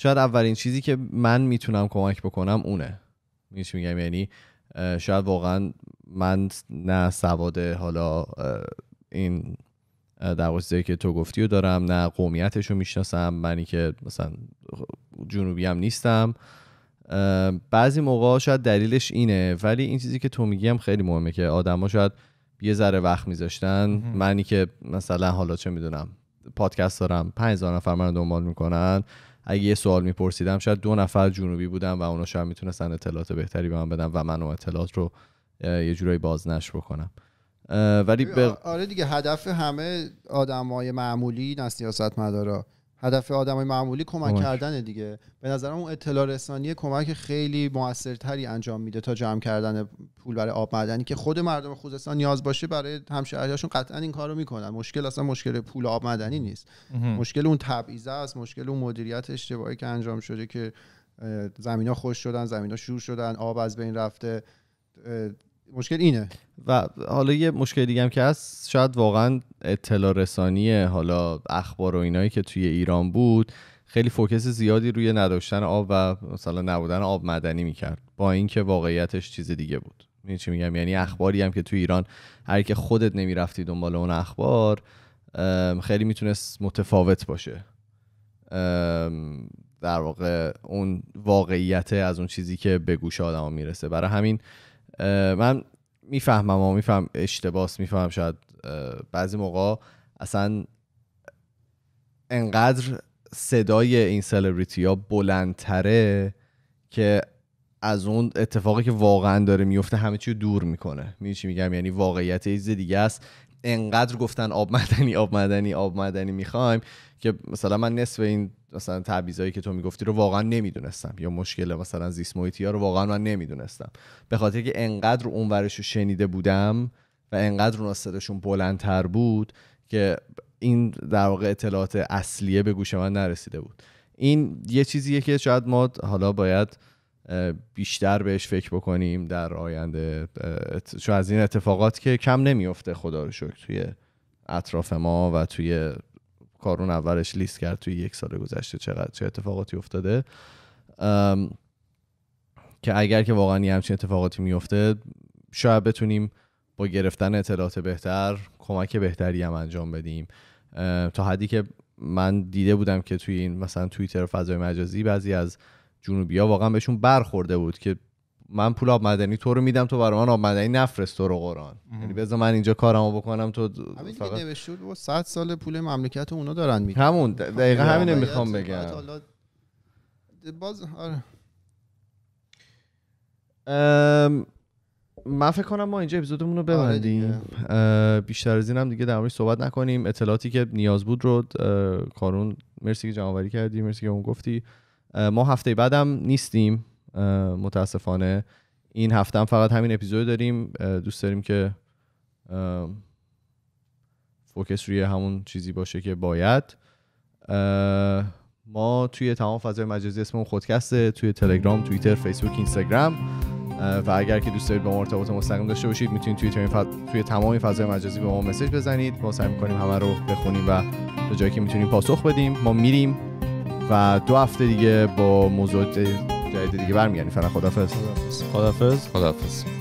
شاید اولین چیزی که من میتونم کمک بکنم اونه میشه میگم یعنی شاید واقعا من نه سواد حالا این در که تو گفتی رو دارم نه قومیتش رو میشناسم منی که مثلا جنوبی هم نیستم بعضی موقع شاید دلیلش اینه ولی این چیزی که تو میگی هم خیلی مهمه که آدما شاید یه ذره وقت میذاشتن منی که مثلا حالا چه میدونم پادکست دارم 5000 نفر من دنبال میکنن اگه یه سوال میپرسیدم شاید دو نفر جنوبی بودن و اونا شاید میتونستن اطلاعات بهتری به من بدن و من اون اطلاعات رو یه جورایی بازنش بکنم ولی آره،,
آره دیگه هدف همه آدمای معمولی نه سیاست مدارا هدف آدمای معمولی کمک کردنه کردن دیگه به نظرم اون اطلاع رسانی کمک خیلی موثرتری انجام میده تا جمع کردن پول برای آب معدنی که خود مردم خوزستان نیاز باشه برای همشهریاشون قطعا این کارو میکنن مشکل اصلا مشکل پول آب معدنی نیست مشکل اون تبعیضه است مشکل اون مدیریت اشتباهی که انجام شده که زمینا خوش شدن زمینا شور شدن آب از بین رفته مشکل اینه
و حالا یه مشکل دیگه هم که هست شاید واقعا اطلاع رسانی حالا اخبار و اینایی که توی ایران بود خیلی فوکس زیادی روی نداشتن آب و مثلا نبودن آب مدنی میکرد با اینکه واقعیتش چیز دیگه بود این میگم یعنی اخباری هم که توی ایران هر که خودت نمیرفتی دنبال اون اخبار خیلی میتونست متفاوت باشه در واقع اون واقعیت از اون چیزی که به گوش آدم میرسه برای همین من میفهمم و میفهم اشتباس میفهمم شاید بعضی موقع اصلا انقدر صدای این سلبریتی ها بلندتره که از اون اتفاقی که واقعا داره میفته همه چی دور میکنه می چی میگم یعنی واقعیت یه دیگه است انقدر گفتن آب مدنی آب مدنی آب مدنی میخوایم که مثلا من نصف این مثلا تعویضایی که تو میگفتی رو واقعا نمیدونستم یا مشکل مثلا زیست ها رو واقعا من نمیدونستم به خاطر که انقدر اون رو شنیده بودم و انقدر اون بلندتر بود که این در واقع اطلاعات اصلیه به گوش من نرسیده بود این یه چیزیه که شاید ما حالا باید بیشتر بهش فکر بکنیم در آینده چون از این اتفاقات که کم نمیفته خدا رو شکر توی اطراف ما و توی کارون اولش لیست کرد توی یک سال گذشته چقدر چه اتفاقاتی افتاده که اگر که واقعا یه همچین اتفاقاتی میفته شاید بتونیم با گرفتن اطلاعات بهتر کمک بهتری هم انجام بدیم تا حدی که من دیده بودم که توی این مثلا تویتر و فضای مجازی بعضی از جنوبیا واقعا بهشون برخورده بود که من پول آب مدنی تو رو میدم تو برای من آب مدنی نفرست تو رو قرآن یعنی بذار من اینجا رو بکنم تو همین فقط...
نوشته سال پول مملکت اونا دارن میدن همون دقیقا همینه میخوام بگم باز آره.
من فکر کنم ما اینجا اپیزودمون رو آره ببندیم بیشتر از اینم دیگه در صحبت نکنیم اطلاعاتی که نیاز بود رو کارون مرسی که جمع کردی مرسی که اون گفتی ما هفته بعدم نیستیم متاسفانه این هفته هم فقط همین اپیزود داریم دوست داریم که فوکس روی همون چیزی باشه که باید ما توی تمام فضای مجازی اسممون خودکسته توی تلگرام توییتر فیسبوک اینستاگرام و اگر که دوست دارید با ما ارتباط مستقیم داشته باشید میتونید توی, توی تمام فضای مجازی به ما مسیج بزنید ما سعی میکنیم همه رو بخونیم و تا جایی که میتونیم پاسخ بدیم ما میریم و دو هفته دیگه با موضوع جای دیگه برمیگردیم فعلا خدافظ خدافظ خدافظ خدافظ